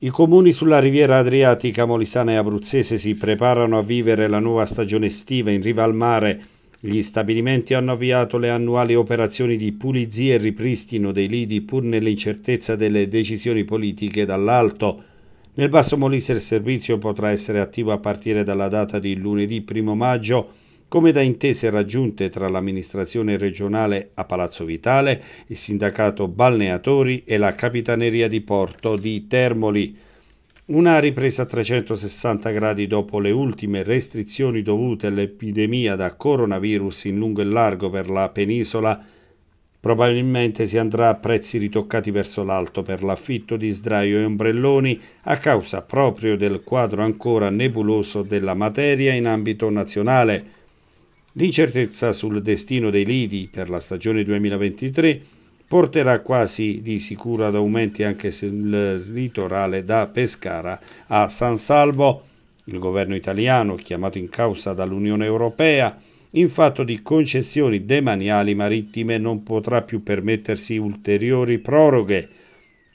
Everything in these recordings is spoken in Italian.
I comuni sulla riviera adriatica molisana e abruzzese si preparano a vivere la nuova stagione estiva in riva al mare. Gli stabilimenti hanno avviato le annuali operazioni di pulizia e ripristino dei lidi pur nell'incertezza delle decisioni politiche dall'alto. Nel Basso Molise il servizio potrà essere attivo a partire dalla data di lunedì 1 maggio come da intese raggiunte tra l'amministrazione regionale a Palazzo Vitale, il sindacato balneatori e la capitaneria di porto di Termoli. Una ripresa a 360 gradi dopo le ultime restrizioni dovute all'epidemia da coronavirus in lungo e largo per la penisola, probabilmente si andrà a prezzi ritoccati verso l'alto per l'affitto di sdraio e ombrelloni a causa proprio del quadro ancora nebuloso della materia in ambito nazionale L'incertezza sul destino dei lidi per la stagione 2023 porterà quasi di sicuro ad aumenti anche sul litorale da Pescara a San Salvo. Il governo italiano, chiamato in causa dall'Unione Europea, in fatto di concessioni demaniali marittime non potrà più permettersi ulteriori proroghe.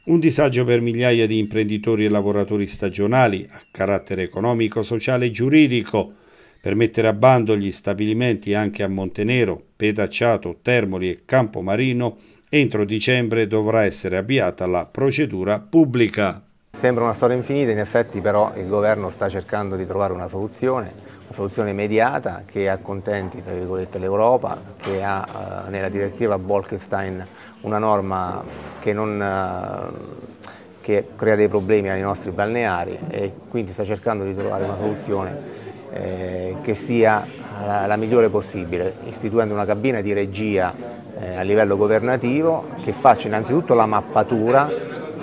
Un disagio per migliaia di imprenditori e lavoratori stagionali a carattere economico, sociale e giuridico per mettere a bando gli stabilimenti anche a Montenero, Petacciato, Termoli e Campomarino, entro dicembre dovrà essere avviata la procedura pubblica. Sembra una storia infinita, in effetti però il governo sta cercando di trovare una soluzione, una soluzione immediata che accontenti l'Europa, che ha eh, nella direttiva Bolkestein una norma che non... Eh, che crea dei problemi ai nostri balneari e quindi sta cercando di trovare una soluzione eh, che sia la, la, migliore possibile, istituendo una cabina di regia eh, a livello governativo che faccia innanzitutto la mappatura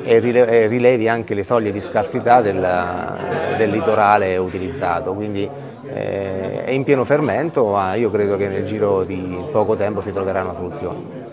e, rilevi anche le soglie di scarsità del, del litorale utilizzato. Quindi eh, è in pieno fermento, ma io credo che nel giro di poco tempo si troverà una soluzione.